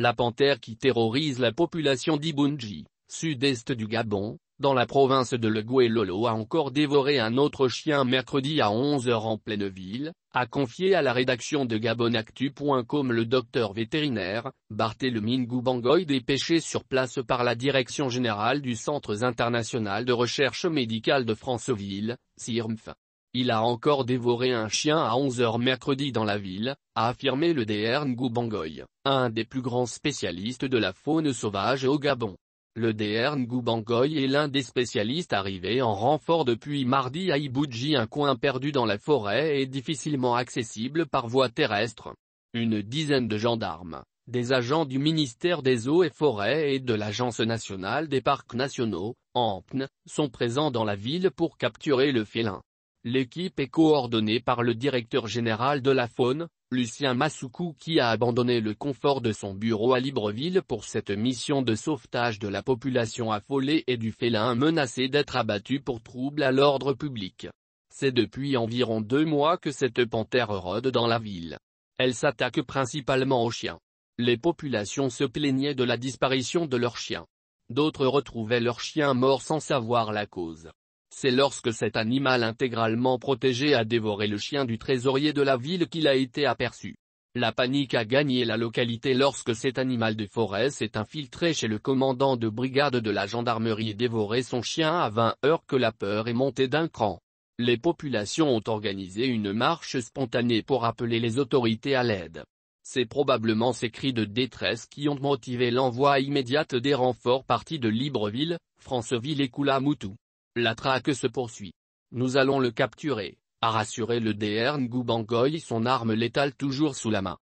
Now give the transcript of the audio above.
la panthère qui terrorise la population d'Ibunji, sud-est du Gabon, dans la province de Leguelolo a encore dévoré un autre chien mercredi à 11h en pleine ville, a confié à la rédaction de GabonActu.com le docteur vétérinaire, Barthélemy Ngoubangoy dépêché sur place par la direction générale du Centre international de recherche médicale de Franceville, CIRMF. Il a encore dévoré un chien à 11h mercredi dans la ville, a affirmé le DR Ngou un des plus grands spécialistes de la faune sauvage au Gabon. Le DR Ngou est l'un des spécialistes arrivés en renfort depuis mardi à Ibuji, un coin perdu dans la forêt et difficilement accessible par voie terrestre. Une dizaine de gendarmes, des agents du ministère des Eaux et Forêts et de l'Agence nationale des parcs nationaux, ANPN, sont présents dans la ville pour capturer le félin. L'équipe est coordonnée par le directeur général de la faune, Lucien Massoukou qui a abandonné le confort de son bureau à Libreville pour cette mission de sauvetage de la population affolée et du félin menacé d'être abattu pour trouble à l'ordre public. C'est depuis environ deux mois que cette panthère rôde dans la ville. Elle s'attaque principalement aux chiens. Les populations se plaignaient de la disparition de leurs chiens. D'autres retrouvaient leurs chiens morts sans savoir la cause. C'est lorsque cet animal intégralement protégé a dévoré le chien du trésorier de la ville qu'il a été aperçu. La panique a gagné la localité lorsque cet animal de forêt s'est infiltré chez le commandant de brigade de la gendarmerie et dévoré son chien à 20 heures que la peur est montée d'un cran. Les populations ont organisé une marche spontanée pour appeler les autorités à l'aide. C'est probablement ces cris de détresse qui ont motivé l'envoi immédiat des renforts partis de Libreville, Franceville et Koulamoutou. La traque se poursuit. Nous allons le capturer, a rassuré le DR Ngoubangoy son arme létale toujours sous la main.